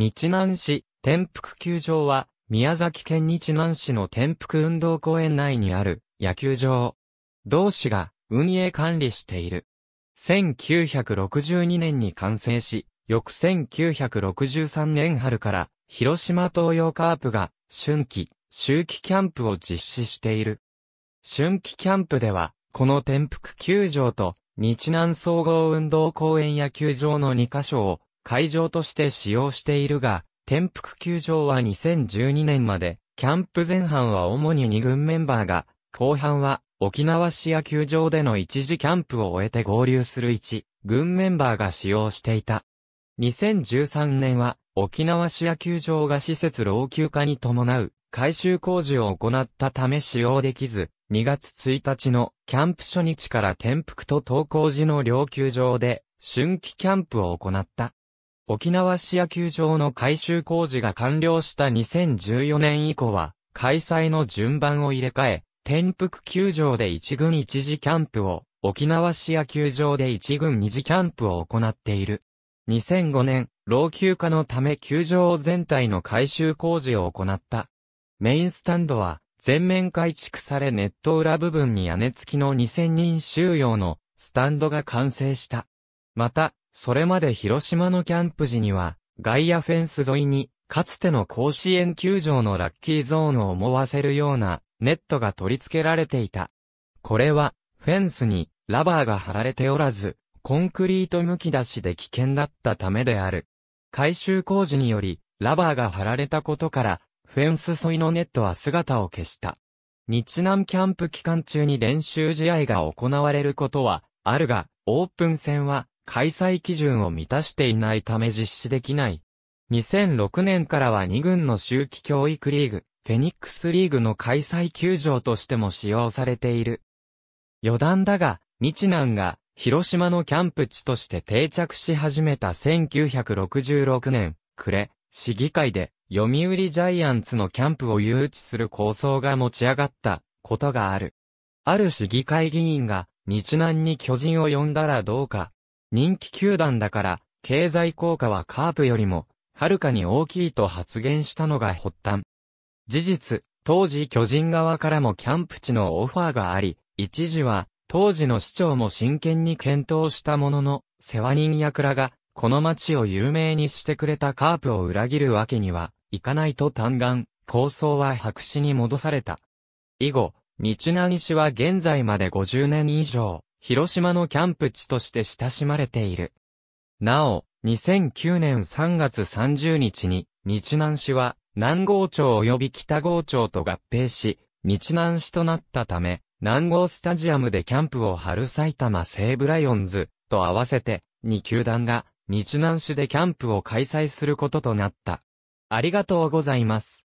日南市、天福球場は、宮崎県日南市の天福運動公園内にある野球場。同市が運営管理している。1962年に完成し、翌1963年春から広島東洋カープが春季、秋季キャンプを実施している。春季キャンプでは、この天福球場と日南総合運動公園野球場の2カ所を会場として使用しているが、転覆球場は2012年まで、キャンプ前半は主に2軍メンバーが、後半は沖縄市野球場での一時キャンプを終えて合流する1軍メンバーが使用していた。2013年は沖縄市野球場が施設老朽化に伴う改修工事を行ったため使用できず、2月1日のキャンプ初日から転覆と登校時の領球場で春季キャンプを行った。沖縄市野球場の改修工事が完了した2014年以降は、開催の順番を入れ替え、天福球場で一軍一時キャンプを、沖縄市野球場で一軍二次キャンプを行っている。2005年、老朽化のため球場全体の改修工事を行った。メインスタンドは、全面改築されネット裏部分に屋根付きの2000人収容のスタンドが完成した。また、それまで広島のキャンプ時には、外野フェンス沿いに、かつての甲子園球場のラッキーゾーンを思わせるような、ネットが取り付けられていた。これは、フェンスに、ラバーが貼られておらず、コンクリート剥き出しで危険だったためである。改修工事により、ラバーが貼られたことから、フェンス沿いのネットは姿を消した。日南キャンプ期間中に練習試合が行われることは、あるが、オープン戦は、開催基準を満たしていないため実施できない。2006年からは2軍の周期教育リーグ、フェニックスリーグの開催球場としても使用されている。余談だが、日南が広島のキャンプ地として定着し始めた1966年、暮れ、市議会で読売ジャイアンツのキャンプを誘致する構想が持ち上がったことがある。ある市議会議員が日南に巨人を呼んだらどうか人気球団だから、経済効果はカープよりも、はるかに大きいと発言したのが発端。事実、当時巨人側からもキャンプ地のオファーがあり、一時は、当時の市長も真剣に検討したものの、世話人役倉が、この町を有名にしてくれたカープを裏切るわけには、いかないと嘆願、構想は白紙に戻された。以後、日南市は現在まで50年以上、広島のキャンプ地として親しまれている。なお、2009年3月30日に、日南市は、南郷町及び北郷町と合併し、日南市となったため、南郷スタジアムでキャンプを張る埼玉西武ライオンズと合わせて、2球団が、日南市でキャンプを開催することとなった。ありがとうございます。